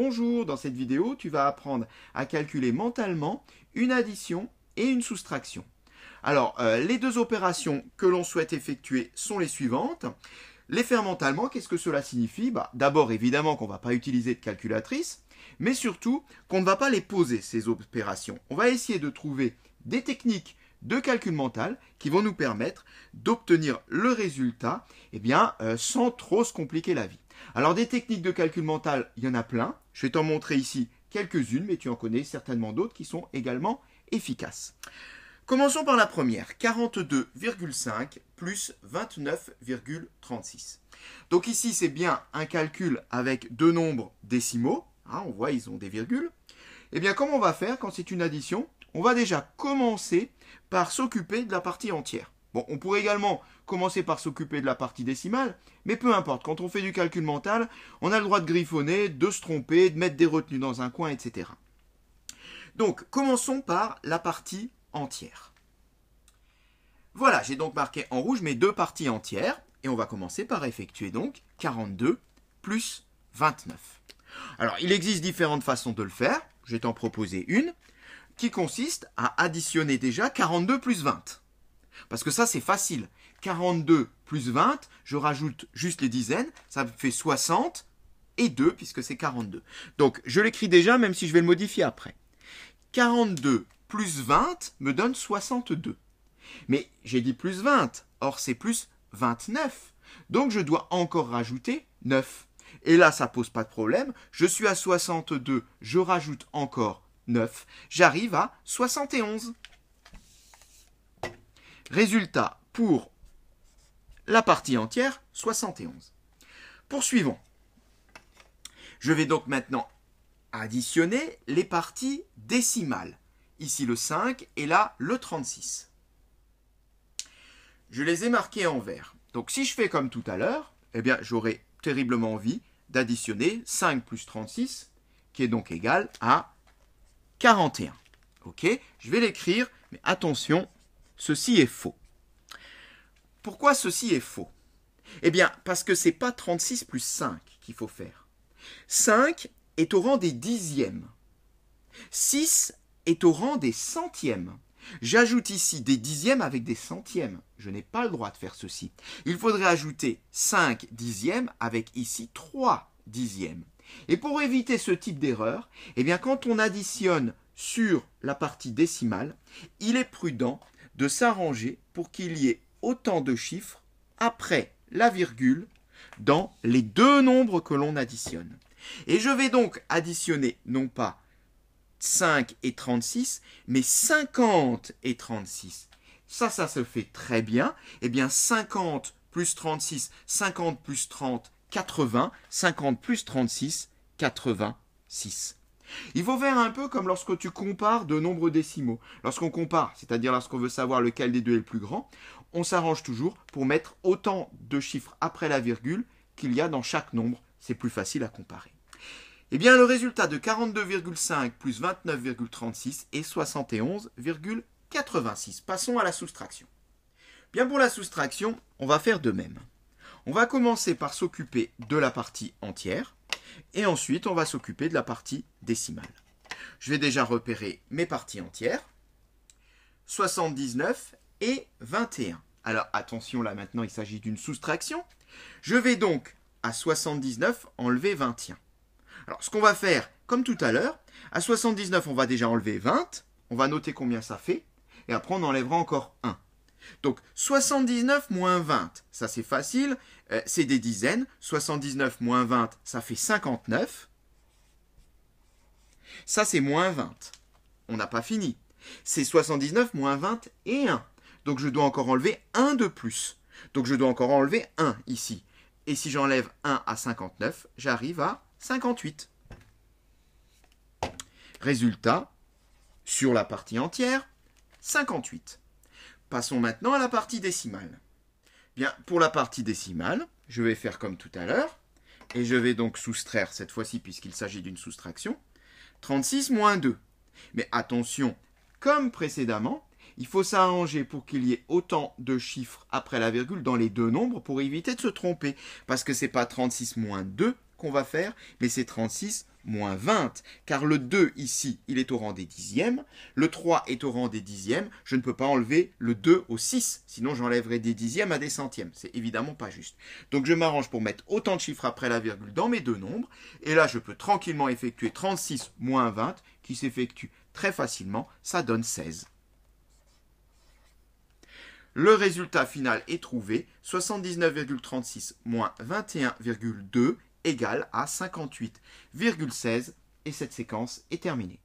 Bonjour, dans cette vidéo, tu vas apprendre à calculer mentalement une addition et une soustraction. Alors, euh, les deux opérations que l'on souhaite effectuer sont les suivantes. Les faire mentalement, qu'est-ce que cela signifie bah, D'abord, évidemment, qu'on ne va pas utiliser de calculatrice, mais surtout qu'on ne va pas les poser, ces opérations. On va essayer de trouver des techniques de calcul mental qui vont nous permettre d'obtenir le résultat eh bien, euh, sans trop se compliquer la vie. Alors des techniques de calcul mental, il y en a plein. Je vais t'en montrer ici quelques-unes, mais tu en connais certainement d'autres qui sont également efficaces. Commençons par la première, 42,5 plus 29,36. Donc ici, c'est bien un calcul avec deux nombres décimaux. Hein, on voit, ils ont des virgules. Eh bien, comment on va faire quand c'est une addition On va déjà commencer par s'occuper de la partie entière. Bon, on pourrait également commencer par s'occuper de la partie décimale, mais peu importe, quand on fait du calcul mental, on a le droit de griffonner, de se tromper, de mettre des retenues dans un coin, etc. Donc, commençons par la partie entière. Voilà, j'ai donc marqué en rouge mes deux parties entières, et on va commencer par effectuer donc 42 plus 29. Alors, il existe différentes façons de le faire, je vais t'en proposer une, qui consiste à additionner déjà 42 plus 20. Parce que ça, c'est facile. 42 plus 20, je rajoute juste les dizaines, ça fait 60 et 2 puisque c'est 42. Donc, je l'écris déjà, même si je vais le modifier après. 42 plus 20 me donne 62. Mais j'ai dit plus 20, or c'est plus 29. Donc, je dois encore rajouter 9. Et là, ça ne pose pas de problème. Je suis à 62, je rajoute encore 9. J'arrive à 71. Résultat pour la partie entière, 71. Poursuivons. Je vais donc maintenant additionner les parties décimales. Ici le 5 et là le 36. Je les ai marquées en vert. Donc si je fais comme tout à l'heure, eh bien j'aurai terriblement envie d'additionner 5 plus 36, qui est donc égal à 41. Ok Je vais l'écrire, mais attention, Ceci est faux. Pourquoi ceci est faux Eh bien, parce que c'est pas 36 plus 5 qu'il faut faire. 5 est au rang des dixièmes. 6 est au rang des centièmes. J'ajoute ici des dixièmes avec des centièmes. Je n'ai pas le droit de faire ceci. Il faudrait ajouter 5 dixièmes avec ici 3 dixièmes. Et pour éviter ce type d'erreur, eh bien quand on additionne sur la partie décimale, il est prudent de s'arranger pour qu'il y ait autant de chiffres après la virgule dans les deux nombres que l'on additionne. Et je vais donc additionner non pas 5 et 36, mais 50 et 36. Ça, ça se fait très bien. Eh bien, 50 plus 36, 50 plus 30, 80, 50 plus 36, 86. Il faut faire un peu comme lorsque tu compares de nombres décimaux. Lorsqu'on compare, c'est-à-dire lorsqu'on veut savoir lequel des deux est le plus grand, on s'arrange toujours pour mettre autant de chiffres après la virgule qu'il y a dans chaque nombre. C'est plus facile à comparer. Eh bien, le résultat de 42,5 plus 29,36 est 71,86. Passons à la soustraction. Bien pour la soustraction, on va faire de même. On va commencer par s'occuper de la partie entière. Et ensuite, on va s'occuper de la partie décimale. Je vais déjà repérer mes parties entières. 79 et 21. Alors attention, là maintenant, il s'agit d'une soustraction. Je vais donc à 79 enlever 21. Alors ce qu'on va faire, comme tout à l'heure, à 79, on va déjà enlever 20. On va noter combien ça fait. Et après, on enlèvera encore 1. Donc 79 moins 20, ça c'est facile, euh, c'est des dizaines. 79 moins 20, ça fait 59. Ça c'est moins 20. On n'a pas fini. C'est 79 moins 20 et 1. Donc je dois encore enlever 1 de plus. Donc je dois encore enlever 1 ici. Et si j'enlève 1 à 59, j'arrive à 58. Résultat, sur la partie entière, 58. Passons maintenant à la partie décimale. Bien, pour la partie décimale, je vais faire comme tout à l'heure, et je vais donc soustraire, cette fois-ci puisqu'il s'agit d'une soustraction, 36 moins 2. Mais attention, comme précédemment, il faut s'arranger pour qu'il y ait autant de chiffres après la virgule dans les deux nombres pour éviter de se tromper. Parce que c'est pas 36 moins 2, qu'on va faire, mais c'est 36 moins 20, car le 2 ici, il est au rang des dixièmes, le 3 est au rang des dixièmes, je ne peux pas enlever le 2 au 6, sinon j'enlèverai des dixièmes à des centièmes, c'est évidemment pas juste. Donc je m'arrange pour mettre autant de chiffres après la virgule dans mes deux nombres, et là je peux tranquillement effectuer 36 moins 20, qui s'effectue très facilement, ça donne 16. Le résultat final est trouvé, 79,36 moins 21,2 égale à 58,16 et cette séquence est terminée.